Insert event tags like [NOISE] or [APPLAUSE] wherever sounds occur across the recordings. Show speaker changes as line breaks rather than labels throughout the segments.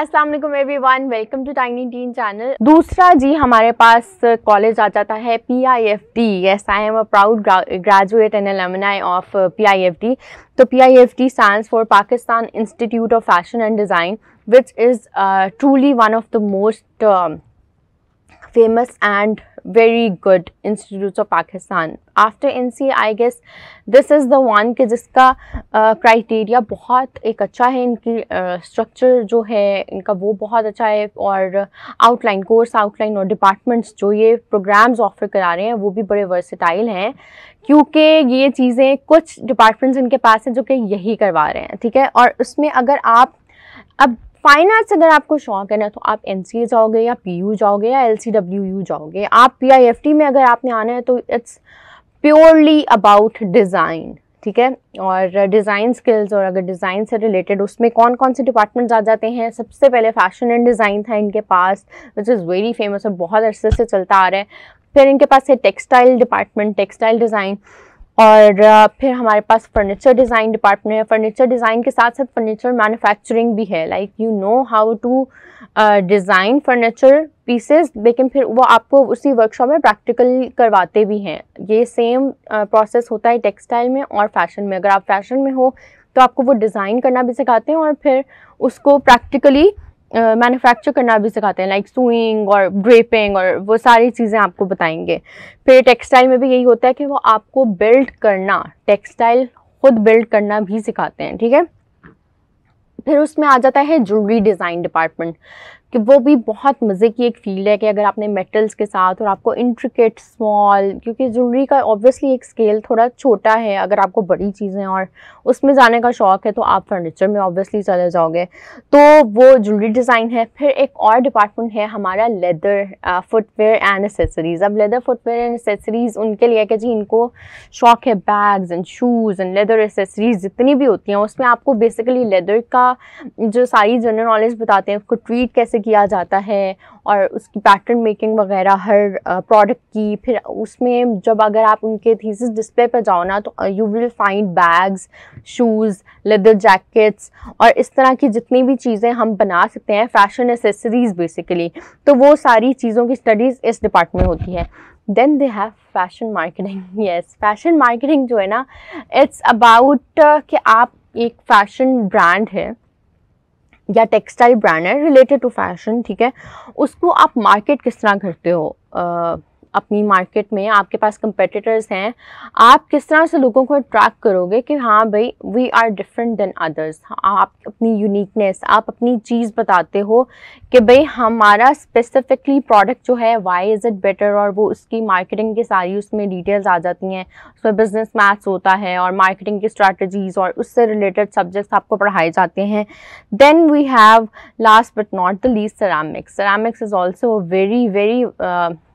Aslam everyone welcome to Tiny Teen channel दूसरा जी हमारे पास कॉलेज uh, आ जाता है P I F T yes I am a proud graduate and alumni of P I F T तो P I F T stands for Pakistan institute of fashion and design which is truly one of the most famous and very good institutes of Pakistan. After NC, I guess this is the one कि जिसका uh, criteria बहुत एक अच्छा है इनकी uh, structure जो है इनका वो बहुत अच्छा है और outline course outline और departments जो ये programs offer करा रहे हैं वो भी बड़े versatile हैं क्योंकि ये चीज़ें कुछ departments इनके पास हैं जो कि यही करवा रहे हैं ठीक है और उसमें अगर आप अब फाइन आर्ट्स अगर आपको शौक है ना तो आप एन जाओगे या पी जाओगे या एल जाओगे आप पी में अगर आपने आना है तो इट्स प्योरली अबाउट डिज़ाइन ठीक है और डिज़ाइन स्किल्स और अगर डिज़ाइन से रिलेटेड उसमें कौन कौन से डिपार्टमेंट्स आ जाते हैं सबसे पहले फ़ैशन एंड डिज़ाइन था इनके पास विच इज़ वेरी फेमस और बहुत अरसे से चलता आ रहा है फिर इनके पास है टेक्सटाइल डिपार्टमेंट टेक्सटाइल डिज़ाइन और फिर हमारे पास फर्नीचर डिज़ाइन डिपार्टमेंट है फर्नीचर डिज़ाइन के साथ साथ फर्नीचर मैन्युफैक्चरिंग भी है like you know how to design furniture pieces लेकिन फिर वो आपको उसी वर्कशॉप में प्रैक्टिकल करवाते भी हैं ये सेम प्रोसेस uh, होता है टेक्सटाइल में और फैशन में अगर आप फैशन में हो तो आपको वो डिज़ाइन करना भी सिखाते हैं और फिर उसको प्रैक्टिकली मैन्युफैक्चर uh, करना भी सिखाते हैं लाइक सुइंग और ड्रेपिंग और वो सारी चीज़ें आपको बताएंगे फिर टेक्सटाइल में भी यही होता है कि वो आपको बिल्ड करना टेक्सटाइल खुद बिल्ड करना भी सिखाते हैं ठीक है फिर उसमें आ जाता है ज्वेलरी डिज़ाइन डिपार्टमेंट कि वो भी बहुत मज़े की एक फील है कि अगर आपने मेटल्स के साथ और आपको इंट्रिकेट स्मॉल क्योंकि ज्वेलरी का ऑब्वियसली एक स्केल थोड़ा छोटा है अगर आपको बड़ी चीज़ें और उसमें जाने का शौक़ है तो आप फर्नीचर में ऑब्वियसली चले जाओगे तो वो ज्वेलरी डिज़ाइन है फिर एक और डिपार्टमेंट है हमारा लेदर फुटवेयर एंड एसेसरीज़ अब लेदर फुटवेयर एंड एसेसरीज़ उनके लिए कि जी इनको शौक है bags and shoes and leather accessories जितनी भी होती हैं उसमें आपको बेसिकली लेदर का जो सारी जनरल नॉलेज बताते हैं उसको ट्रीट कैसे से किया जाता है और उसकी पैटर्न मेकिंग वगैरह हर प्रोडक्ट की फिर उसमें जब अगर आप उनके थीसिस डिस्प्ले पर जाओ ना तो you will find bags shoes leather jackets और इस तरह की जितनी भी चीज़ें हम बना सकते हैं फैशन एसेसरीज़ बेसिकली तो वो सारी चीज़ों की स्टडीज़ इस डिपार्टमेंट में होती है then they have fashion marketing yes fashion marketing जो है ना इट्स अबाउट कि आप एक फैशन ब्रांड है या टेक्सटाइल ब्रांड है रिलेटेड टू फैशन ठीक है उसको आप मार्केट किस तरह करते हो अपनी मार्केट में आपके पास कंपेटिटर्स हैं आप किस तरह से लोगों को अट्रैक्ट करोगे कि हाँ भाई we are different than others आप अपनी यूनिकनेस आप अपनी चीज़ बताते हो कि भाई हमारा स्पेसिफिकली प्रोडक्ट जो है वाई इज़ इट बेटर और वो उसकी मार्केटिंग के सारी उसमें डिटेल्स आ जाती हैं उसमें बिजनेस मैथ्स होता है और मार्केटिंग की स्ट्रैटेजीज़ और उससे रिलेटेड सब्जेक्ट्स आपको पढ़ाए जाते हैं then we have last but not the least ceramics ceramics is also very very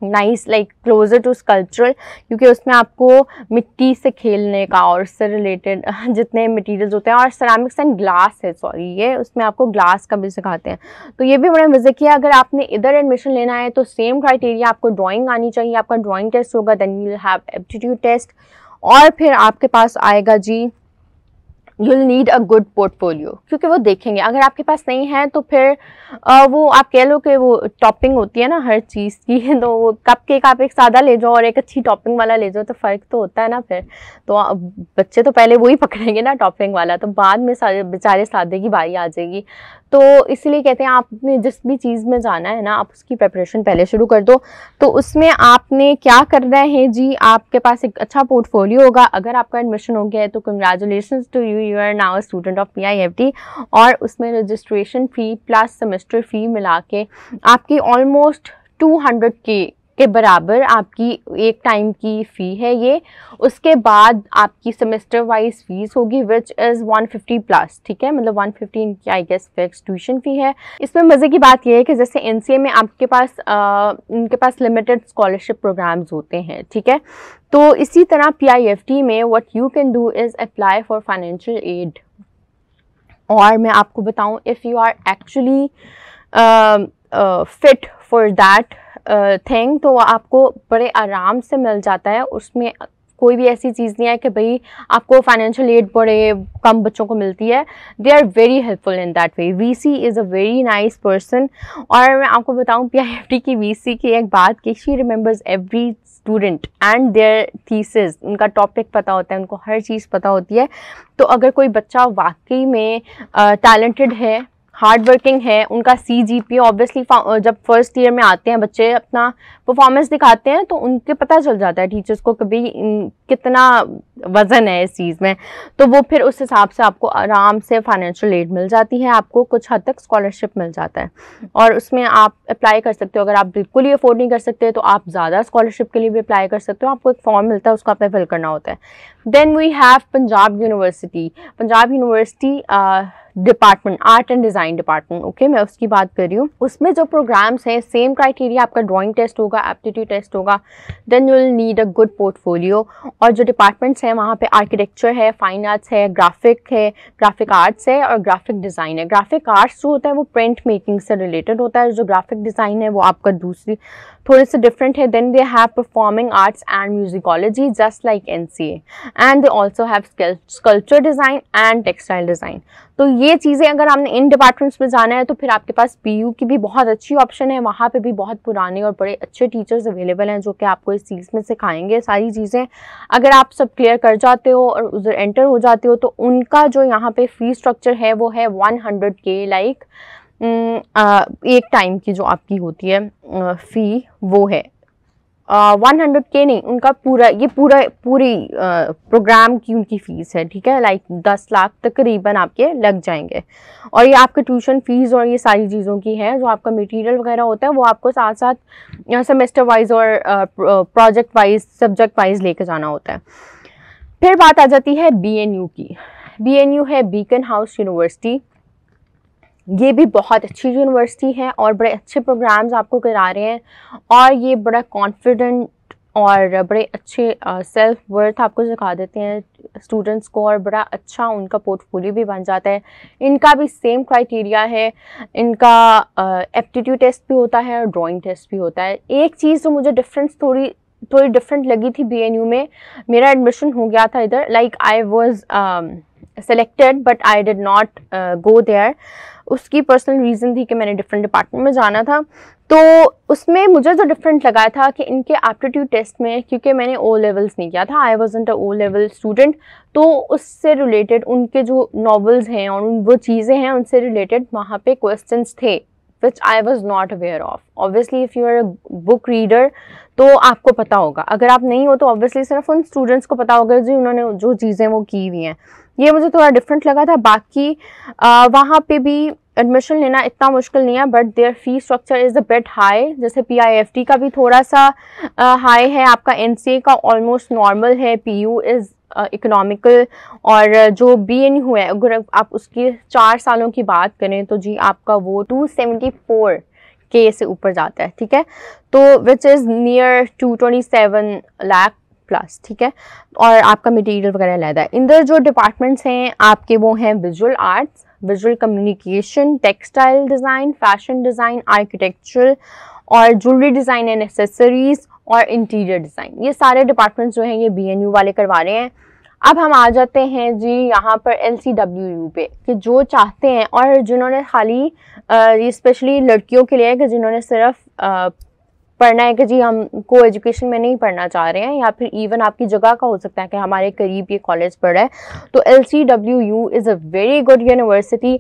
nice like closer to sculptural क्योंकि उसमें आपको मिट्टी से खेलने का और उससे रिलेटेड [LAUGHS] जितने मटेरियल्स होते हैं और सरामिक्स एंड ग्लास है सॉरी ये उसमें आपको ग्लास का भी सिखाते हैं तो ये भी बड़ा मज़े किया अगर आपने इधर एडमिशन लेना है तो सेम क्राइटेरिया आपको ड्राइंग आनी चाहिए आपका ड्राइंग टेस्ट होगा then you have aptitude test और फिर आपके पास आएगा जी you'll need a good portfolio क्योंकि वो देखेंगे अगर आपके पास नहीं है तो फिर आ, वो आप कह लो कि वो टॉपिंग होती है ना हर चीज़ की [LAUGHS] तो वो कप केक आप एक सादा ले जाओ और एक अच्छी टॉपिंग वाला ले जाओ तो फ़र्क तो होता है ना फिर तो बच्चे तो पहले वही पकड़ेंगे ना टॉपिंग वाला तो बाद में बेचारे सादे की बारी आ जाएगी तो इसलिए कहते हैं आपने जिस भी चीज़ में जाना है ना आप उसकी प्रेपरेशन पहले शुरू कर दो तो उसमें आपने क्या करना है जी आपके पास एक अच्छा पोर्टफोलियो होगा अगर आपका एडमिशन हो गया है तो congratulation to you you are now student of P और उसमें registration fee plus semester fee मिला के आपकी ऑलमोस्ट टू हंड्रेड के के बराबर आपकी एक टाइम की फ़ी है ये उसके बाद आपकी सेमेस्टर वाइज फ़ीस होगी विच इज़ 150 प्लस ठीक है मतलब 150 फिफ्टी इनकी I guess fix tuition fee है इसमें मज़े की बात यह है कि जैसे एन में आपके पास आ, इनके पास लिमिटेड स्कॉलरशिप प्रोग्राम्स होते हैं ठीक है तो इसी तरह पी में what you can do is apply for financial aid और मैं आपको बताऊँ if you are actually fit for that thing तो आपको बड़े आराम से मिल जाता है उसमें कोई भी ऐसी चीज़ नहीं है कि भाई आपको फाइनेंशियल एड बड़े कम बच्चों को मिलती है they are very helpful in that way V C is a very nice person और मैं आपको बताऊँ पी आई एफ टी की वी सी की एक बात कि she remembers every student and their thesis उनका टॉपिक पता होता है उनको हर चीज़ पता होती है तो अगर कोई बच्चा वाकई में टैलेंटेड uh, है हार्ड वर्किंग है उनका सी जी पी ऑब्वियसली जब फर्स्ट ईयर में आते हैं बच्चे अपना परफॉर्मेंस दिखाते हैं तो उनके पता चल जाता है टीचर्स को कभी कितना वज़न है इस चीज़ में तो वो फिर उस हिसाब से आपको आराम से फाइनेंशियल एड मिल जाती है आपको कुछ हद तक स्कॉलरशिप मिल जाता है और उसमें आप अप्लाई कर सकते हो अगर आप बिल्कुल ही अफोर्ड नहीं कर सकते तो आप ज़्यादा स्कॉलरशिप के लिए भी अप्लाई कर सकते हो आपको एक फॉर्म मिलता है उसको आपने फिल करना होता है then we have Punjab university Punjab university department art and design department okay मैं उसकी बात कर रही हूँ उसमें जो प्रोग्राम्स हैं सेम क्राइटेरिया आपका ड्राइंग टेस्ट होगा एप्टीट्यूड टेस्ट होगा then you will need a good portfolio और जो डिपार्टमेंट्स हैं वहाँ पे आर्किटेक्चर है फाइन आर्ट्स है ग्राफिक है ग्राफिक आर्ट्स है और ग्राफिक डिज़ाइन है ग्राफिक आर्ट्स जो होता है वो प्रिंट मेकिंग से रिलेटेड होता है जो ग्राफिक डिज़ाइन है वो आपका दूसरी थोड़े से डिफरेंट है then they have performing arts and musicology just like N C A and they also have sculpture design and textile design तो ये ये चीज़ें अगर हमने इन डिपार्टमेंट्स में जाना है तो फिर आपके पास पी की भी बहुत अच्छी ऑप्शन है वहाँ पे भी बहुत पुराने और बड़े अच्छे टीचर्स अवेलेबल हैं जो कि आपको इस चीज़ में सिखाएंगे सारी चीज़ें अगर आप सब क्लियर कर जाते हो और उधर एंटर हो जाते हो तो उनका जो यहाँ पे फ़ी स्ट्रक्चर है वो है वन हंड्रेड के लाइक एक टाइम की जो आपकी होती है फ़ी वो है वन हंड्रेड के नहीं उनका पूरा ये पूरा पूरी प्रोग्राम की उनकी फ़ीस है ठीक है लाइक दस लाख तकरीबन आपके लग जाएंगे और ये आपके ट्यूशन फ़ीस और ये सारी चीज़ों की है जो आपका मटेरियल वगैरह होता है वो आपको साथ साथ सेमेस्टर वाइज और प्रोजेक्ट वाइज सब्जेक्ट वाइज लेके जाना होता है फिर बात आ जाती है बी की बी है बीकन हाउस यूनिवर्सिटी ये भी बहुत अच्छी यूनिवर्सिटी है और बड़े अच्छे प्रोग्राम्स आपको करा रहे हैं और ये बड़ा कॉन्फिडेंट और बड़े अच्छे सेल्फ वर्थ आपको सिखा देते हैं स्टूडेंट्स को और बड़ा अच्छा उनका पोर्टफोलियो भी बन जाता है इनका भी सेम क्राइटेरिया है इनका एप्टीट्यूड टेस्ट भी होता है और ड्राॅइंग टेस्ट भी होता है एक चीज़ जो मुझे डिफरेंस थोड़ी थोड़ी डिफरेंट लगी थी बी में मेरा एडमिशन हो गया था इधर like I was selected but I did not go there उसकी पर्सनल रीज़न थी कि मैंने डिफरेंट डिपार्टमेंट में जाना था तो उसमें मुझे जो डिफरेंट लगा था कि इनके एप्टीट्यूड टेस्ट में क्योंकि मैंने ओ लेवल्स नहीं किया था I was a O level student तो उससे रिलेटेड उनके जो नॉवल्स हैं और वो चीज़ें हैं उनसे रिलेटेड वहाँ पे क्वेश्चंस थे which I was not aware of obviously if you are a book reader तो आपको पता होगा अगर आप नहीं हो तो ऑब्वियसली सिर्फ उन स्टूडेंट्स को पता होगा जी उन्होंने जो चीज़ें वो की हुई हैं ये मुझे थोड़ा डिफरेंट लगा था बाकी वहाँ पे भी एडमिशन लेना इतना मुश्किल नहीं है but their fee structure is the bit high जैसे पी का भी थोड़ा सा हाई है आपका एन का ऑलमोस्ट नॉर्मल है यू इज़ इकोनॉमिकल और जो बी एन यू है अगर आप उसकी चार सालों की बात करें तो जी आपका वो टू सेवेंटी फोर के से ऊपर जाता है ठीक है तो which is near to twenty seven lakh plus ठीक है और आपका मटेरियल वगैरह लहदा है इंदर जो डिपार्टमेंट्स हैं आपके वो हैं visual arts visual communication textile design fashion design architectural और ज्वेलरी डिज़ाइन एंड एसेसरीज़ और इंटीरियर डिज़ाइन ये सारे डिपार्टमेंट्स जो हैं ये बी वाले करवा रहे हैं अब हम आ जाते हैं जी यहाँ पर एल सी डब्ल्यू यू पे कि जो चाहते हैं और जिन्होंने खाली स्पेशली लड़कियों के लिए कि जिन्होंने सिर्फ पढ़ना है कि जी हम को एजुकेशन में नहीं पढ़ना चाह रहे हैं या फिर इवन आपकी जगह का हो सकता है कि हमारे करीब ये कॉलेज पढ़ रहा है तो L C W U is a very good university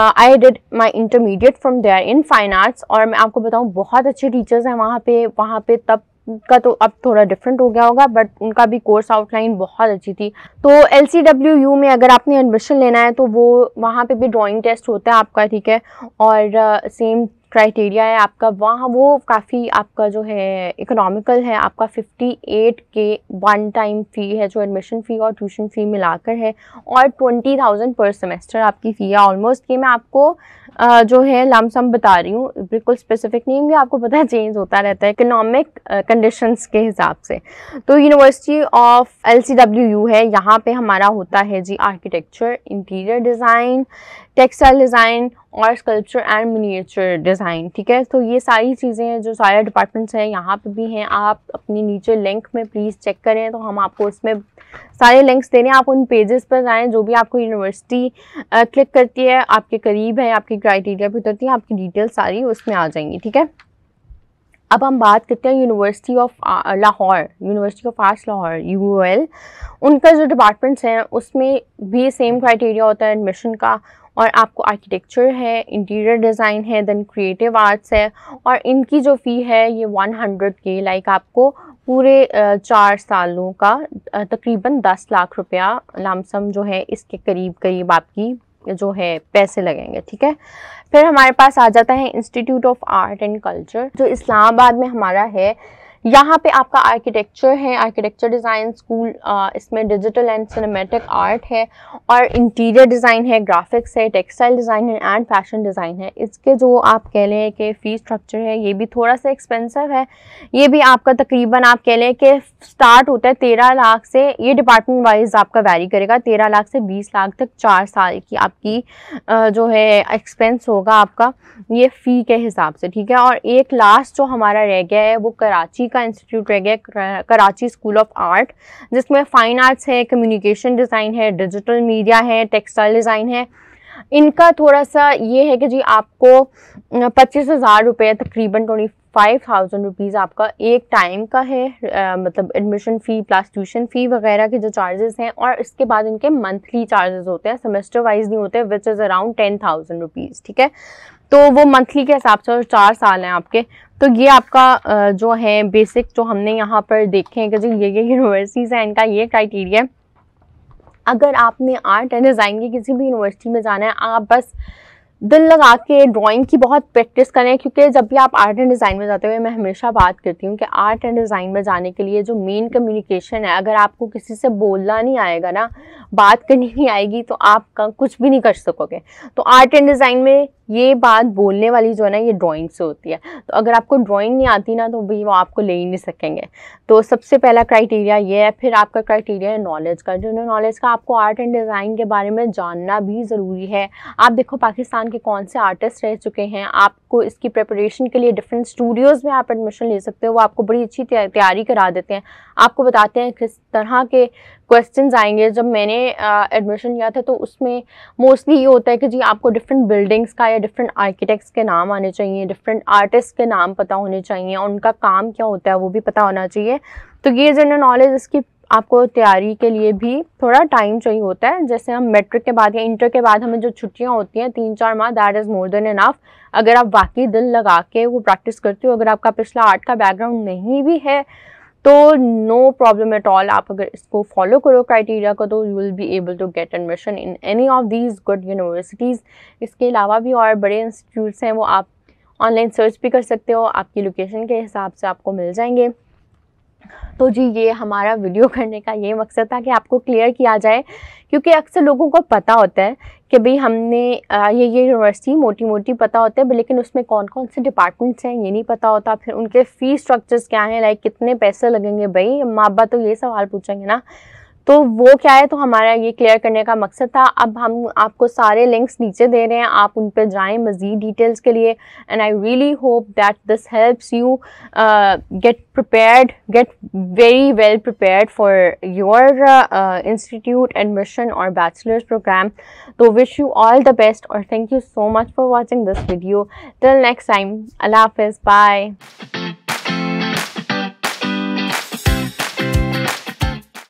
I did my intermediate from there in fine arts और मैं आपको बताऊँ बहुत अच्छे टीचर्स हैं वहाँ पे वहाँ पे तब का तो अब थोड़ा डिफरेंट हो गया होगा बट उनका भी कोर्स आउटलाइन बहुत अच्छी थी तो एल सी डब्ल्यू यू में अगर आपने एडमिशन लेना है तो वो वहाँ पे भी ड्राइंग टेस्ट होता है आपका ठीक है और सेम uh, क्राइटेरिया है आपका वहाँ वो काफ़ी आपका जो है इकोनॉमिकल है आपका 58 के वन टाइम फ़ी है जो एडमिशन फ़ी और ट्यूशन फ़ी मिलाकर है और 20,000 पर सेमेस्टर आपकी फ़ी है ऑलमोस्ट ये मैं आपको जो है लमसम बता रही हूँ बिल्कुल स्पेसिफिक नहीं होंगे आपको पता चेंज होता रहता है इकोनॉमिक कंडीशंस के हिसाब से तो यूनिवर्सिटी ऑफ एल है यहाँ पर हमारा होता है जी architecture interior design textile design और स्कल्पचर एंड मिनिएचर डिज़ाइन ठीक है तो ये सारी चीज़ें हैं जो सारे डिपार्टमेंट्स हैं यहाँ पे भी हैं आप अपने नीचे लिंक में प्लीज़ चेक करें तो हम आपको उसमें सारे लिंक्स दे रहे हैं आप उन पेजेस पर जाएं जो भी आपको यूनिवर्सिटी क्लिक करती है आपके करीब है आपकी क्राइटेरिया भी उतरती है आपकी डिटेल सारी उसमें आ जाएंगी ठीक है अब हम बात करते हैं university of Lahore university of arts Lahore यू उनका जो डिपार्टमेंट्स हैं उसमें भी सेम क्राइटेरिया होता है एडमिशन का और आपको आर्किटेक्चर है इंटीरियर डिज़ाइन है देन क्रिएटिव आर्ट्स है और इनकी जो फ़ी है ये वन हंड्रेड की लाइक आपको पूरे चार सालों का तकरीबन दस लाख रुपया लामसम जो है इसके करीब करीब आपकी जो है पैसे लगेंगे ठीक है फिर हमारे पास आ जाता है institute of art and culture जो इस्लामाबाद में हमारा है यहाँ पे आपका आर्किटेक्चर है आर्किटेक्चर डिज़ाइन स्कूल इसमें डिजिटल एंड सिनेमेटिक आर्ट है और इंटीरियर डिज़ाइन है ग्राफिक्स है टेक्सटाइल डिज़ाइन है एंड फैशन डिज़ाइन है इसके जो आप कह लें कि फ़ी स्ट्रक्चर है ये भी थोड़ा सा एक्सपेंसिव है ये भी आपका तकरीबन आप कह लें कि स्टार्ट होता है तेरह लाख से ये डिपार्टमेंट वाइज आपका वैरी करेगा तेरह लाख से बीस लाख तक चार साल की आपकी जो है एक्सपेंस होगा आपका ये फ़ी के हिसाब से ठीक है और एक लास्ट जो हमारा रह गया है वो कराची का इंस्टीट्यूट रह गया कराची स्कूल ऑफ आर्ट जिसमें फ़ाइन आर्ट्स है कम्युनिकेशन डिज़ाइन है डिजिटल मीडिया है टेक्सटाइल डिज़ाइन है इनका थोड़ा सा ये है कि जी आपको पच्चीस हज़ार रुपये तकरीबन ट्वेंटी फाइव थाउजेंड रुपीज़ आपका एक टाइम का है आ, मतलब admission fee plus tuition fee वगैरह के जो चार्जेस हैं और इसके बाद इनके मंथली चार्जेस होते हैं सेमेस्टर वाइज नहीं होते which is around ten thousand rupees ठीक है तो वो मंथली के हिसाब से और चार साल हैं आपके तो ये आपका जो है बेसिक जो हमने यहाँ पर देखे हैं कि जी ये ये यूनिवर्सिटीज़ हैं इनका ये क्राइटेरिया अगर आपने आर्ट एंड डिज़ाइन की किसी भी यूनिवर्सिटी में जाना है आप बस दिल लगा के ड्राइंग की बहुत प्रैक्टिस करें क्योंकि जब भी आप आर्ट एंड डिज़ाइन में जाते हुए मैं हमेशा बात करती हूँ कि आर्ट एंड डिज़ाइन में जाने के लिए जो मेन कम्युनिकेशन है अगर आपको किसी से बोलना नहीं आएगा ना बात करनी नहीं आएगी तो आप कुछ भी नहीं कर सकोगे तो आर्ट एंड डिज़ाइन में ये बात बोलने वाली जो है ना ये ड्राइंग से होती है तो अगर आपको ड्राइंग नहीं आती ना तो भी वो आपको ले ही नहीं सकेंगे तो सबसे पहला क्राइटेरिया ये है फिर आपका क्राइटेरिया है नॉलेज का जो नॉलेज का आपको आर्ट एंड डिज़ाइन के बारे में जानना भी ज़रूरी है आप देखो पाकिस्तान के कौन से आर्टिस्ट रह चुके हैं आपको इसकी प्रपरेशन के लिए डिफरेंट स्टूडियोज़ में आप एडमिशन ले सकते हो वो आपको बड़ी अच्छी तैयारी करा देते हैं आपको बताते हैं किस तरह के क्वेश्चन आएंगे जब मैंने एडमिशन लिया था तो उसमें मोस्टली ये होता है कि जी आपको डिफरेंट बिल्डिंग्स का या डिफरेंट आर्किटेक्ट्स के नाम आने चाहिए डिफरेंट आर्टिस्ट के नाम पता होने चाहिए उनका काम क्या होता है वो भी पता होना चाहिए तो ये जनरल नॉलेज इसकी आपको तैयारी के लिए भी थोड़ा टाइम चाहिए होता है जैसे हम मेट्रिक के बाद या इंटर के बाद हमें जो छुट्टियां होती हैं तीन चार माह that is more than enough अगर आप वाकई दिल लगा के वो प्रैक्टिस करते हो अगर आपका पिछला आर्ट का बैकग्राउंड नहीं भी है तो नो प्रॉब्लम एट ऑल आप अगर इसको फॉलो करो क्राइटेरिया को तो you will be able to get admission in any of these good universities इसके अलावा भी और बड़े इंस्टीट्यूट्स हैं वो आप ऑनलाइन सर्च भी कर सकते हो आपकी लोकेशन के हिसाब से आपको मिल जाएंगे तो जी ये हमारा वीडियो [LAUGHS] करने का ये मकसद था कि आपको क्लियर किया जाए क्योंकि अक्सर लोगों को पता होता है कि भाई हमने ये ये यूनिवर्सिटी मोटी मोटी पता होता है लेकिन उसमें कौन कौन से डिपार्टमेंट्स हैं ये नहीं पता होता फिर उनके फ़ी स्ट्रक्चर्स क्या हैं लाइक कितने पैसे लगेंगे भाई माँ बाप तो ये सवाल पूछेंगे ना तो वो क्या है तो हमारा ये क्लियर करने का मकसद था अब हम आपको सारे लिंक्स नीचे दे रहे हैं आप उन पर जाएँ मज़ीद डिटेल्स के लिए and I really hope that this helps you get prepared get very well prepared for your institute admission और बैचलर्स प्रोग्राम तो wish you all the best और thank you so much for watching this video till next time अल्लाह हाफ bye